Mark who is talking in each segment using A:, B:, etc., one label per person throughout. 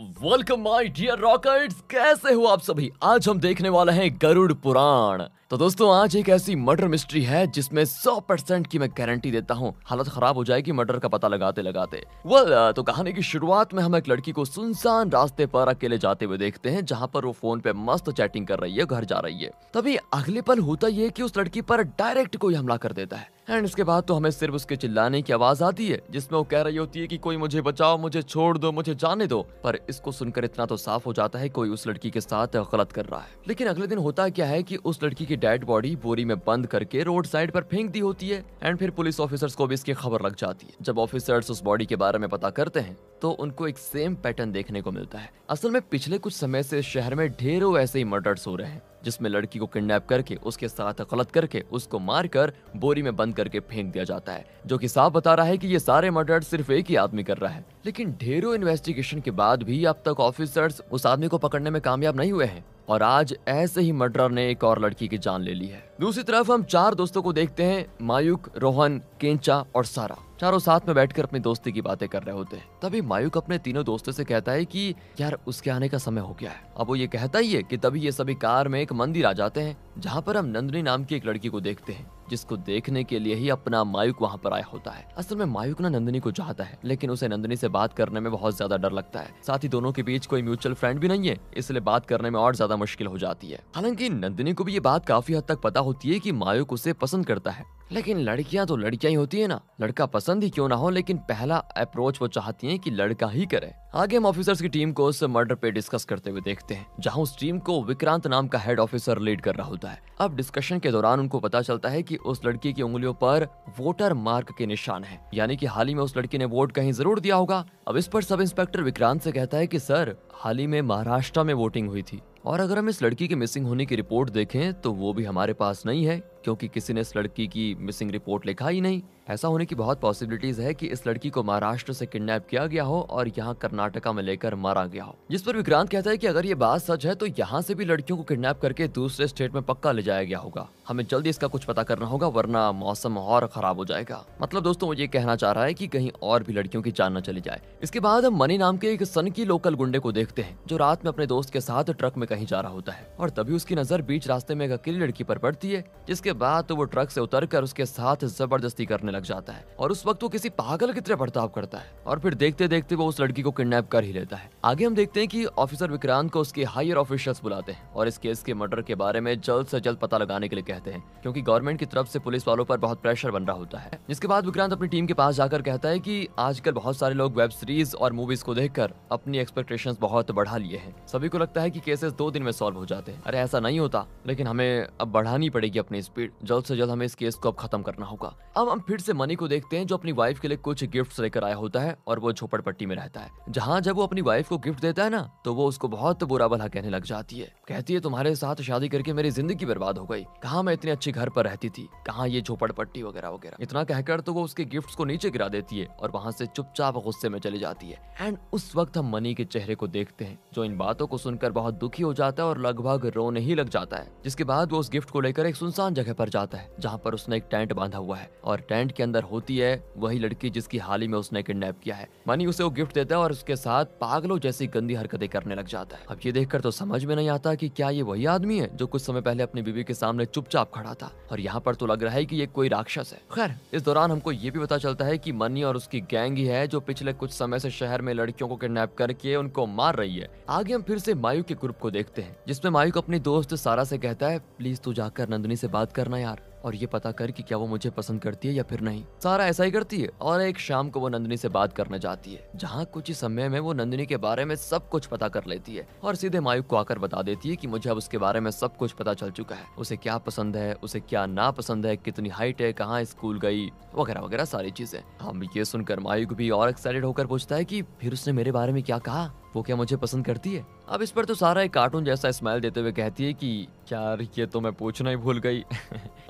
A: welcome my dear rocket कैसे हो आप सभी आज हम देखने वाले हैं गरुड़ पुराण तो दोस्तों आज एक ऐसी मर्डर मिस्ट्री है जिसमें 100 परसेंट की मैं गारंटी देता हूँ हालत खराब हो जाएगी मर्डर का पता लगाते लगाते वेल well, तो कहानी की शुरुआत में हम एक लड़की को सुनसान रास्ते पर अकेले जाते हुए देखते हैं जहाँ पर वो फोन पे मस्त चैटिंग कर रही है घर जा रही है तभी अगले पल होता यह की उस लड़की पर डायरेक्ट कोई हमला कर देता है एंड इसके बाद तो हमें सिर्फ उसके चिल्लाने की आवाज आती है जिसमें वो कह रही होती है कि कोई मुझे बचाओ मुझे छोड़ दो मुझे जाने दो पर इसको सुनकर इतना तो साफ हो जाता है कोई उस लड़की के साथ गलत कर रहा है लेकिन अगले दिन होता क्या है की उस लड़की की डेड बॉडी बोरी में बंद करके रोड साइड पर फेंक दी होती है एंड फिर पुलिस ऑफिसर्स को भी इसकी खबर लग जाती है जब ऑफिसर्स उस बॉडी के बारे में पता करते हैं तो उनको एक सेम पैटर्न देखने को मिलता है असल में पिछले कुछ समय से शहर में ढेरों ऐसे ही मर्डर्स हो रहे हैं जिसमें लड़की को किडनैप करके उसके साथ गलत करके उसको मारकर बोरी में बंद करके फेंक दिया जाता है जो कि साफ बता रहा है कि ये सारे मर्डर सिर्फ एक ही आदमी कर रहा है लेकिन ढेरों इन्वेस्टिगेशन के बाद भी अब तक ऑफिसर्स उस आदमी को पकड़ने में कामयाब नहीं हुए हैं और आज ऐसे ही मर्डर ने एक और लड़की की जान ले ली है दूसरी तरफ हम चार दोस्तों को देखते हैं मायूक रोहन केंचा और सारा चारों साथ में बैठकर अपनी दोस्ती की बातें कर रहे होते हैं तभी मायूक अपने तीनों दोस्तों से कहता है कि यार उसके आने का समय हो गया है अब वो ये कहता ही है कि तभी ये सभी कार में एक मंदिर आ जाते हैं जहाँ पर हम नंदनी नाम की एक लड़की को देखते हैं जिसको देखने के लिए ही अपना मायुक वहाँ पर आया होता है असल में मायुक ना नंदनी को चाहता है लेकिन उसे नंदनी से बात करने में बहुत ज्यादा डर लगता है साथ ही दोनों के बीच कोई म्यूचुअल फ्रेंड भी नहीं है इसलिए बात करने में और ज्यादा मुश्किल हो जाती है हालांकि नंदनी को भी ये बात काफी हद तक पता होती है की मायुक उसे पसंद करता है लेकिन लड़कियां तो लड़कियां ही होती है ना लड़का पसंद ही क्यों ना हो लेकिन पहला अप्रोच वो चाहती है कि लड़का ही करे आगे हम ऑफिसर्स की टीम को उस मर्डर पे डिस्कस करते हुए देखते हैं जहां उस टीम को विक्रांत नाम का हेड ऑफिसर लीड कर रहा होता है अब डिस्कशन के दौरान उनको पता चलता है कि कि उस लड़की की उंगलियों पर वोटर मार्क के निशान हैं यानी कि हाल ही में उस लड़की ने वोट कहीं जरूर दिया होगा अब इस पर सब इंस्पेक्टर विक्रांत से कहता है कि सर हाल ही में महाराष्ट्र में वोटिंग हुई थी और अगर हम इस लड़की के मिसिंग होने की रिपोर्ट देखें तो वो भी हमारे पास नहीं है क्योंकि किसी ने इस लड़की की मिसिंग रिपोर्ट लिखा ही नहीं ऐसा होने की बहुत पॉसिबिलिटीज है कि इस लड़की को महाराष्ट्र से किडनैप किया गया हो और यहाँ कर्नाटका में लेकर मारा गया हो जिस पर विक्रांत कहता है कि अगर ये बात सच है तो यहाँ से भी लड़कियों को किडनैप करके दूसरे स्टेट में पक्का ले जाया गया होगा हमें जल्दी इसका कुछ पता करना होगा वरना मौसम और खराब हो जाएगा मतलब दोस्तों ये कहना चाह रहा है की कहीं और भी लड़कियों की जान न चली जाए इसके बाद हम मनी नाम के एक सन की लोकल गुंडे को देखते हैं जो रात में अपने दोस्त के साथ ट्रक में कहीं जा रहा होता है और तभी उसकी नजर बीच रास्ते में एक अकेली लड़की पर पड़ती है जिसके बाद तो वो ट्रक से उतरकर उसके साथ जबरदस्ती करने लग जाता है और उस वक्त वो किसी पागल की तरह बर्ताव करता है और फिर देखते देखते वो उस लड़की को किडनेप कर ही लेता है आगे हम देखते हैं की ऑफिसर विक्रांत को उसके हायर ऑफिसर्स बुलाते हैं और इस केस के मर्डर के बारे में जल्द ऐसी जल्द पता लगाने के लिए कहते हैं क्यूँकी गवर्नमेंट की तरफ ऐसी पुलिस वालों पर बहुत प्रेशर बन रहा होता है जिसके बाद विक्रांत अपनी टीम के पास जाकर कहता है की आजकल बहुत सारे लोग वेब सीरीज और मूवीज को देखकर अपनी एक्सपेक्टेशन बहुत बढ़ा लिए हैं सभी को लगता है कि केसेस दो दिन में सॉल्व हो जाते हैं अरे ऐसा नहीं होता लेकिन हमें अब बढ़ानी पड़ेगी अपनी स्पीड जल्द से जल्द हमें इस केस को अब खत्म करना होगा अब हम फिर से मनी को देखते हैं जो अपनी वाइफ के लिए कुछ गिफ्ट लेकर आया होता है और वो झोपड़पट्टी में रहता है जहाँ जब वो अपनी वाइफ को गिफ्ट देता है ना तो वो उसको बहुत बुरा भला कहने लग जाती है कहती है तुम्हारे साथ शादी करके मेरी जिंदगी बर्बाद हो गई कहा मैं इतने अच्छे घर पर रहती थी कहाँ ये झोपड़पट्टी वगैरह वगैरह इतना कहकर तो वो उसके गिफ्ट को नीचे गिरा देती है और वहाँ से चुपचाप गुस्से में चली जाती है एंड उस वक्त हम मनी के चेहरे को देखते हैं जो इन बातों को सुनकर बहुत दुखी हो जाता है और लगभग रोने ही लग जाता है जिसके बाद वो उस गिफ्ट को लेकर एक सुनसान जगह पर जाता है जहाँ पर उसने एक टेंट बांधा हुआ है और टेंट के अंदर होती है वही लड़की जिसकी हाल ही में उसने किडनेप किया है मनी उसे वो गिफ्ट देता है और उसके साथ पागलों जैसी गंदी हरकतें करने लग जाता है अब ये देखकर तो समझ में नहीं आता की क्या ये वही आदमी है जो कुछ समय पहले अपनी बीबी के सामने चुपचाप खड़ा था और यहाँ पर तो लग रहा है की ये कोई राक्षस है खैर इस दौरान हमको ये भी पता चलता है की मनी और उसकी गैंग ही है जो पिछले कुछ समय से शहर में लड़कियों को किडनेप करके उनको मार रही है आगे हम फिर से मायू के ग्रुप को देखते हैं जिसमें मायूक अपनी दोस्त सारा से कहता है प्लीज तू जाकर नंदनी से बात करना यार और ये पता कर कि क्या वो मुझे पसंद करती है या फिर नहीं सारा ऐसा ही करती है और एक शाम को वो नंदिनी से बात करना चाहती है जहाँ कुछ ही समय में वो नंदिनी के बारे में सब कुछ पता कर लेती है और सीधे मायूक को आकर बता देती है की मुझे अब उसके बारे में सब कुछ पता चल चुका है उसे क्या पसंद है उसे क्या ना पसंद है कितनी हाइट है कहाँ स्कूल गई वगैरह वगैरह सारी चीजें हम ये सुनकर मायूक भी और एक्साइटेड होकर पूछता है की फिर उसने मेरे बारे में क्या कहा वो क्या मुझे पसंद करती है अब इस पर तो सारा एक कार्टून जैसा स्माइल देते हुए कहती है कि यार ये तो मैं पूछना ही भूल गई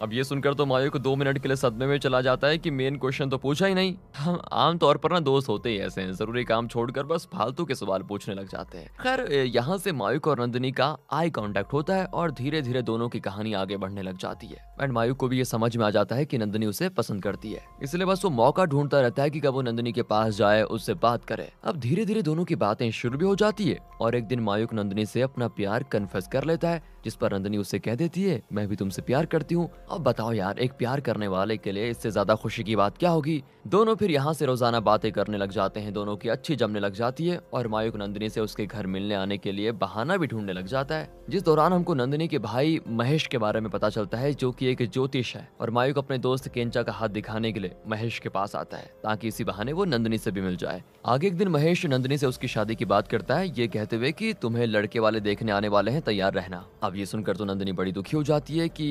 A: अब ये सुनकर तो मायू को दो मिनट के लिए सदमे में चला जाता है कि मेन क्वेश्चन तो पूछा ही नहीं हम आमतौर पर ना दोस्त होते ही ऐसे हैं जरूरी काम छोड़कर बस फालतू के सवाल पूछने लग जाते हैं खैर यहाँ से मायूक और नंदिनी का आई कॉन्टेक्ट होता है और धीरे धीरे दोनों की कहानी आगे बढ़ने लग जाती है एंड मायूक को भी ये समझ में आ जाता है की नंदिनी उसे पसंद करती है इसलिए बस वो मौका ढूंढता रहता है की कब वो नंदिनी के पास जाए उससे बात करे अब धीरे धीरे दोनों की बातें शुरू भी हो जाती है और एक दिन मायूक नंदिनी से अपना प्यार कन्फेस कर लेता है जिस पर नंदनी उससे कह देती है मैं भी तुमसे प्यार करती हूँ अब बताओ यार एक प्यार करने वाले के लिए इससे ज्यादा खुशी की बात क्या होगी दोनों फिर यहाँ से रोजाना बातें करने लग जाते हैं दोनों की अच्छी जमने लग जाती है और मायूक नंदिनी से उसके घर मिलने आने के लिए बहाना भी ढूंढने लग जाता है जिस दौरान हमको नंदिनी के भाई महेश के बारे में पता चलता है जो की एक ज्योतिष है और मायूक अपने दोस्त केंचा का हाथ दिखाने के लिए महेश के पास आता है ताकि इसी बहाने वो नंदिनी से भी मिल जाए आगे एक दिन महेश नंदिनी से उसकी शादी की बात करता है ये कहते हुए की तुम्हें लड़के वाले देखने आने वाले हैं तैयार रहना अब अब ये सुनकर तो नंदिनी बड़ी दुखी हो जाती है कि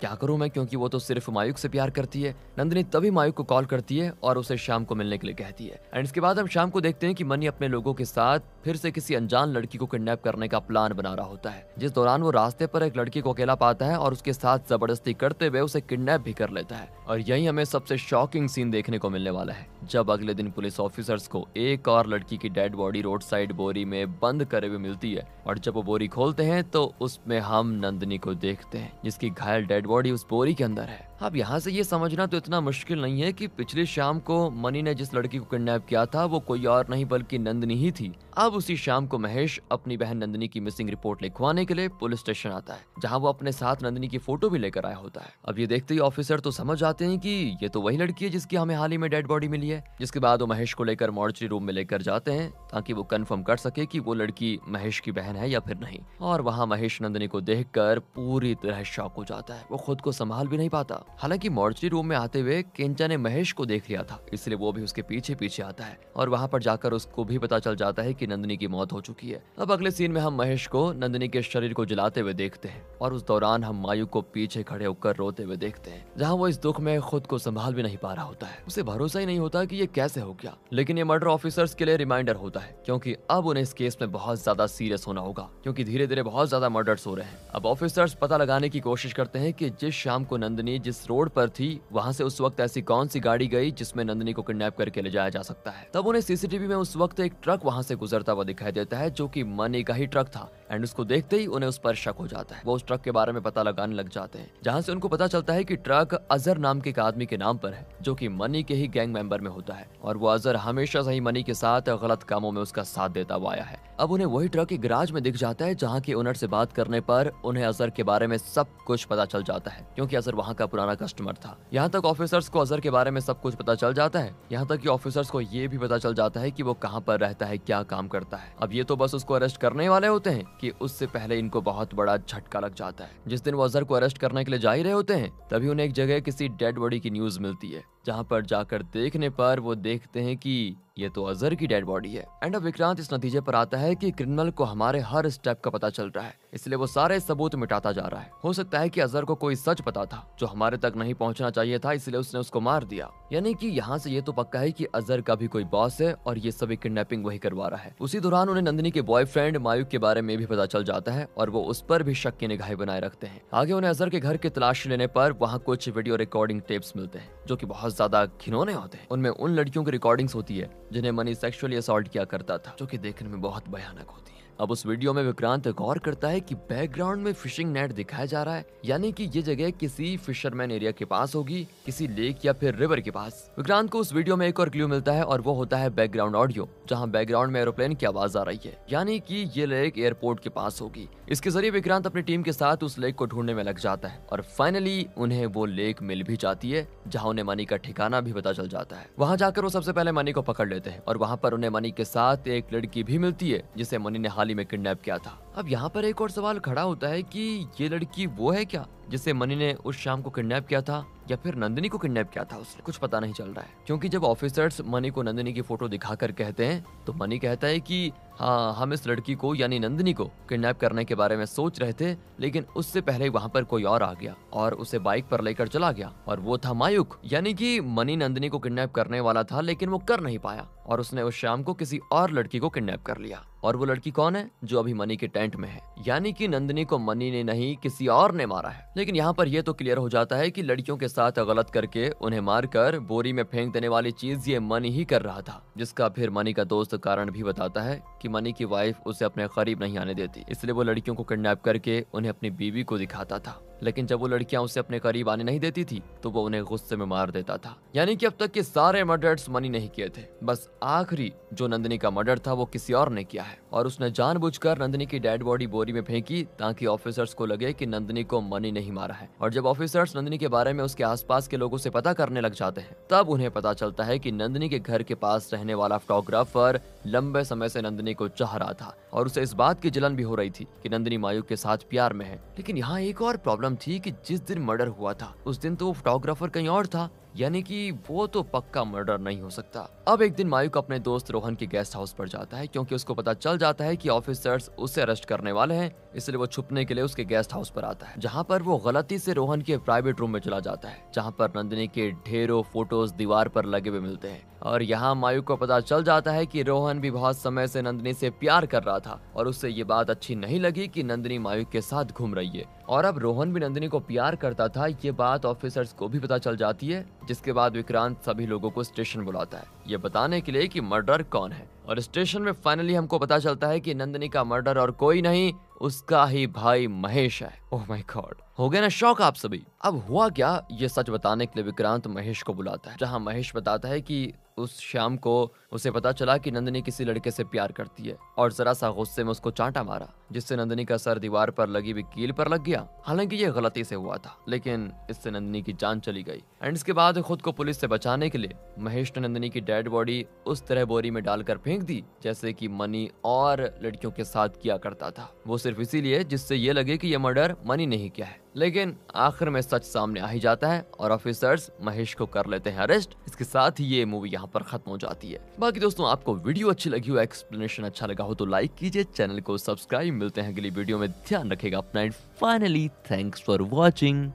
A: क्या करूं मैं क्योंकि वो तो सिर्फ मायूक से प्यार करती है नंदिनी तभी मायूक को कॉल करती है और उसे शाम को मिलने के लिए कहती है एंड इसके बाद हम शाम को देखते हैं कि मनी अपने लोगों के साथ फिर से किसी अनजान लड़की को किडनैप करने का प्लान बना रहा होता है जिस दौरान वो रास्ते पर एक लड़की को अकेला पाता है और उसके साथ जबरदस्ती करते हुए उसे किडनैप भी कर लेता है और यही हमें सबसे शॉकिंग सीन देखने को मिलने वाला है जब अगले दिन पुलिस ऑफिसर्स को एक और लड़की की डेड बॉडी रोड साइड बोरी में बंद करे हुए मिलती है और जब वो बोरी खोलते हैं तो उसमें हम नंदिनी को देखते हैं जिसकी घायल डेड बॉडी उस बोरी के अंदर है अब यहाँ से ये समझना तो इतना मुश्किल नहीं है कि पिछले शाम को मनी ने जिस लड़की को किडनैप किया था वो कोई और नहीं बल्कि नंदनी ही थी अब उसी शाम को महेश अपनी बहन नंदनी की मिसिंग रिपोर्ट लिखवाने के लिए पुलिस स्टेशन आता है जहाँ वो अपने साथ नंदनी की फोटो भी लेकर आया होता है अब ये देखते ही ऑफिसर तो समझ आते हैं की ये तो वही लड़की है जिसकी हमें हाल ही में डेड बॉडी मिली है जिसके बाद वो महेश को लेकर मॉर्चरी रूम में लेकर जाते हैं ताकि वो कन्फर्म कर सके की वो लड़की महेश की बहन है या फिर नहीं और वहाँ महेश नंदनी को देख पूरी तरह शौक हो जाता है वो खुद को संभाल भी नहीं पाता हालांकि मॉर्चरी रूम में आते हुए केंचा ने महेश को देख लिया था इसलिए वो भी उसके पीछे पीछे आता है और वहाँ पर जाकर उसको भी पता चल जाता है कि नंदिनी की मौत हो चुकी है अब अगले सीन में हम महेश को नंदिनी के शरीर को जलाते हुए देखते हैं और उस दौरान हम मायू को पीछे खड़े होकर रोते हुए देखते हैं जहाँ वो इस दुख में खुद को संभाल भी नहीं पा रहा होता है उसे भरोसा ही नहीं होता की ये कैसे हो गया लेकिन ये मर्डर ऑफिसर्स के लिए रिमाइंडर होता है क्यूँकी अब उन्हें इस केस में बहुत ज्यादा सीरियस होना होगा क्यूँकी धीरे धीरे बहुत ज्यादा मर्डर्स हो रहे हैं अब ऑफिसर्स पता लगाने की कोशिश करते हैं की जिस शाम को नंदिनी जिस जिस रोड पर थी वहाँ से उस वक्त ऐसी कौन सी गाड़ी गई जिसमें नंदिनी को किडनैप करके ले जाया जा सकता है तब उन्हें सीसीटीवी में उस वक्त एक ट्रक वहाँ से गुजरता हुआ दिखाई देता है जो की मनी का ही ट्रक था एंड उसको देखते ही उन्हें उस पर शक हो जाता है वो उस ट्रक के बारे में पता लगाने लग जाते हैं जहाँ से उनको पता चलता है की ट्रक अजहर नाम के एक आदमी के नाम पर है जो की मनी के ही गैंग मेंबर में होता है और वो अजहर हमेशा से ही मनी के साथ गलत कामों में उसका साथ देता हुआ आया है अब उन्हें वही ट्रक एक गराज में दिख जाता है जहाँ की ओनर से बात करने पर उन्हें अजहर के बारे में सब कुछ पता चल जाता है क्योंकि अजहर वहाँ का पुराना पुराना कस्टमर था यहाँ तक ऑफिसर्स को अजहर के बारे में सब कुछ पता चल जाता है यहाँ तक कि ऑफिसर्स को ये भी पता चल जाता है कि वो कहाँ पर रहता है क्या काम करता है अब ये तो बस उसको अरेस्ट करने वाले होते हैं कि उससे पहले इनको बहुत बड़ा झटका लग जाता है जिस दिन वो अजहर को अरेस्ट करने के लिए जा ही रहे होते हैं तभी उन्हें एक जगह किसी डेड बॉडी की न्यूज मिलती है जहां पर जाकर देखने पर वो देखते हैं कि ये तो अजहर की डेड बॉडी है एंड अब विक्रांत इस नतीजे पर आता है कि क्रिमिनल को हमारे हर स्टेप का पता चल रहा है इसलिए वो सारे सबूत मिटाता जा रहा है हो सकता है कि अजहर को कोई सच पता था जो हमारे तक नहीं पहुंचना चाहिए था इसलिए उसने उसको मार दिया यानी कि यहाँ से ये तो पक्का है कि अजहर का भी कोई बॉस है और ये सभी किडनेपिंग वही करवा रहा है उसी दौरान उन्हें नंदिनी के बॉयफ्रेंड मायूक के बारे में भी पता चल जाता है और वो उस पर भी शक की निगाह बनाए रखते हैं आगे उन्हें अजहर के घर की तलाश लेने पर वहाँ कुछ वीडियो रिकॉर्डिंग टेप्स मिलते हैं जो की बहुत बहुत ज्यादा घिनौने होते हैं उनमें उन लड़कियों की रिकॉर्डिंग्स होती है जिन्हें मनी सेक्सुअली असॉल्ट किया करता था जो कि देखने में बहुत भयानक होती है अब उस वीडियो में विक्रांत गौर करता है कि बैकग्राउंड में फिशिंग नेट दिखाया जा रहा है यानी कि ये जगह किसी फिशरमैन एरिया के पास होगी किसी लेक या फिर रिवर के पास विक्रांत को उस वीडियो में एक और क्ल्यू मिलता है और वो होता है बैकग्राउंड ऑडियो जहाँ बैकग्राउंड में एरोप्लेन की आवाज आ रही है यानी की ये लेक एयरपोर्ट के पास होगी इसके जरिए विक्रांत अपनी टीम के साथ उस लेक को ढूंढने में लग जाता है और फाइनली उन्हें वो लेक मिल भी जाती है जहाँ उन्हें मनी का ठिकाना भी पता चल जाता है वहाँ जाकर वो सबसे पहले मनी को पकड़ लेते हैं और वहाँ पर उन्हें मनी के साथ एक लड़की भी मिलती है जिसे मनी ने हाल में किडनैप किया था अब यहाँ पर एक और सवाल खड़ा होता है कि ये लड़की वो है क्या जिसे मनी ने उस शाम को किडनैप किया था या फिर नंदिनी को किडनैप किया था उसने कुछ पता नहीं चल रहा है क्योंकि जब ऑफिसर्स मनी को नंदिनी की फोटो दिखाकर कहते हैं तो मनी कहता है कि हाँ हम इस लड़की को यानी नंदिनी को किडनैप करने के बारे में सोच रहे थे लेकिन उससे पहले वहाँ पर कोई और आ गया और उसे बाइक पर लेकर चला गया और वो था मायुक यानी कि मनी नंदिनी को किडनैप करने वाला था लेकिन वो कर नहीं पाया और उसने उस शाम को किसी और लड़की को किडनैप कर लिया और वो लड़की कौन है जो अभी मनी के टेंट मूवमेंट में है यानी कि नंदिनी को मनी ने नहीं किसी और ने मारा है लेकिन यहाँ पर यह तो क्लियर हो जाता है कि लड़कियों के साथ गलत करके उन्हें मारकर बोरी में फेंक देने वाली चीज ये मनी ही कर रहा था जिसका फिर मनी का दोस्त कारण भी बताता है कि मनी की वाइफ उसे अपने करीब नहीं आने देती इसलिए वो लड़कियों को किडनैप करके उन्हें अपनी बीवी को दिखाता था लेकिन जब वो लड़कियां उसे अपने करीब आने नहीं देती थी तो वो उन्हें गुस्से में मार देता था यानी कि अब तक के सारे मर्डर्स मनी नहीं किए थे बस आखिरी जो नंदनी का मर्डर था वो किसी और ने किया है और उसने जानबूझकर नंदनी की डेड बॉडी बोरी में फेंकी ताकि ऑफिसर्स को लगे की नंदनी को मनी नहीं मारा है और जब ऑफिसर्स नंदनी के बारे में उसके आस के लोगों से पता करने लग जाते हैं तब उन्हें पता चलता है की नंदनी के घर के पास रहने वाला फोटोग्राफर लंबे समय से नंदनी को चाह रहा था और उसे इस बात की जलन भी हो रही थी कि नंदनी मायूक के साथ प्यार में है लेकिन यहाँ एक और प्रॉब्लम प्रॉब्लम थी कि जिस दिन मर्डर हुआ था उस दिन तो वो फोटोग्राफर कहीं और था यानी कि वो तो पक्का मर्डर नहीं हो सकता अब एक दिन मायूक अपने दोस्त रोहन के गेस्ट हाउस पर जाता है क्योंकि उसको पता चल जाता है कि ऑफिसर्स उसे अरेस्ट करने वाले हैं इसलिए वो छुपने के लिए उसके गेस्ट हाउस पर आता है जहाँ पर वो गलती से रोहन के प्राइवेट रूम में चला जाता है जहाँ पर नंदिनी के ढेरों फोटोज दीवार पर लगे हुए मिलते हैं और यहाँ मायूक को पता चल जाता है की रोहन भी बहुत समय से नंदिनी से प्यार कर रहा था और उससे ये बात अच्छी नहीं लगी की नंदिनी मायूक के साथ घूम रही है और अब रोहन भी नंदिनी को प्यार करता था ये बात ऑफिसर्स को भी पता चल जाती है जिसके बाद विक्रांत सभी लोगों को स्टेशन बुलाता है ये बताने के लिए कि मर्डर कौन है और स्टेशन में फाइनली हमको पता चलता है कि नंदिनी का मर्डर और कोई नहीं उसका ही भाई महेश है ओह माय गॉड हो गया ना शौक आप सभी अब हुआ क्या ये सच बताने के लिए विक्रांत महेश को बुलाता है जहाँ महेश बताता है कि उस शाम को उसे पता चला कि नंदनी किसी लड़के से प्यार करती है और जरा सा गुस्से में उसको चांटा मारा जिससे नंदनी का सर दीवार पर लगी हुई कील पर लग गया हालांकि ये गलती से हुआ था लेकिन इससे नंदनी की जान चली गई एंड इसके बाद खुद को पुलिस से बचाने के लिए महेश ने नंदनी की डेड बॉडी उस तरह बोरी में डालकर फेंक दी जैसे की मनी और लड़कियों के साथ किया करता था वो सिर्फ इसीलिए जिससे ये लगे की ये मर्डर मनी नहीं किया है लेकिन आखिर में सच सामने आ ही जाता है और ऑफिसर्स महेश को कर लेते हैं अरेस्ट इसके साथ ही ये मूवी यहाँ पर खत्म हो जाती है बाकी दोस्तों आपको वीडियो अच्छी लगी हो एक्सप्लेनेशन अच्छा लगा हो तो लाइक कीजिए चैनल को सब्सक्राइब मिलते हैं अगली वीडियो में ध्यान रखेगा अपना and finally thanks for watching